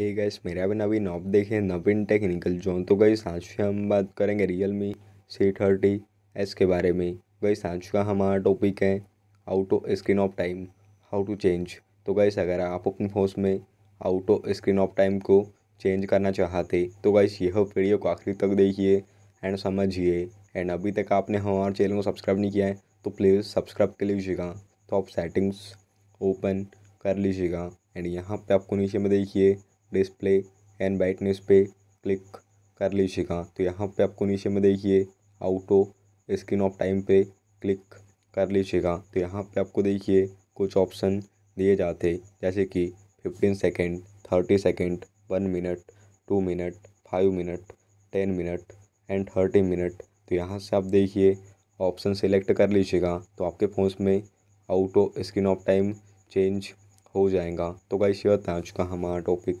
हे gas मेरा भी नवीन op देखें नवीन टेक्निकल जोन तो गई आज हम बात करेंगे Realme C thirty S के बारे में गई आज का हमारा टॉपिक है auto screen off time how to change तो गैस अगर आप अपने फोन में आउटो स्क्रीन ऑफ टाइम को चेंज करना चाहते तो गैस यह वीडियो को आखिरी तक देखिए एंड समझिए एंड अभी तक आपने हमारे चैनल को सब्सक्राइब नहीं किया है तो प्लीज़ सब्सक्राइब कर लीजिएगा तो आप सेटिंग्स ओपन कर लीजिएगा एंड यहाँ पे आपको नीचे में देखिए डिस्प्ले एंड ब्राइटनेस पे क्लिक कर लीजिएगा तो यहाँ पे आपको नीचे में देखिए आउटो स्क्रीन ऑफ टाइम पे क्लिक कर लीजिएगा तो यहाँ पे आपको देखिए कुछ ऑप्शन दिए जाते जैसे कि fifteen second thirty second one minute two minute five minute ten minute and thirty minute तो यहाँ से आप देखिए ऑप्शन सेलेक्ट कर लीजिएगा तो आपके फ़ोन में auto screen off time change हो जाएगा तो गाइस ये आ चुका हमारा टॉपिक